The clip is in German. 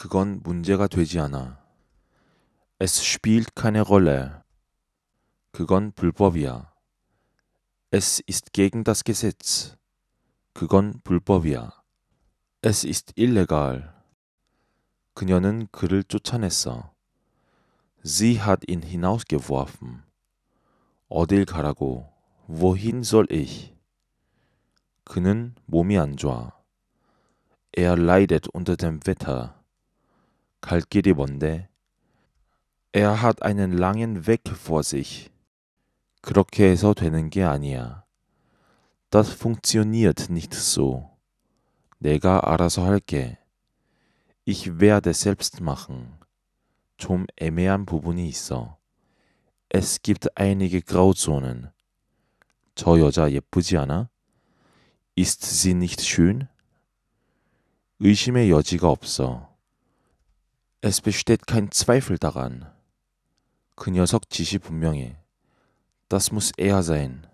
그건 문제가 되지 않아. Es spielt keine Rolle. 그건 불법이야. Es ist gegen das Gesetz. 그건 불법이야. Es ist illegal. 그녀는 그를 쫓아냈어. Sie hat ihn hinausgeworfen. 어딜 가라고? Wohin soll ich? 그는 몸이 안 좋아. Er leidet unter dem Wetter. 갈 er hat einen langen Weg vor sich. 그렇게 해서 되는 게 아니야. Das funktioniert nicht so. 내가 알아서 할게. Ich werde selbst machen. 좀 애매한 부분이 있어. Es gibt einige Grauzonen. 저 여자 예쁘지 않아? Ist sie nicht schön? 의심의 여지가 없어. Es besteht kein Zweifel daran. 그 녀석 짓이 분명해. Das muss er sein.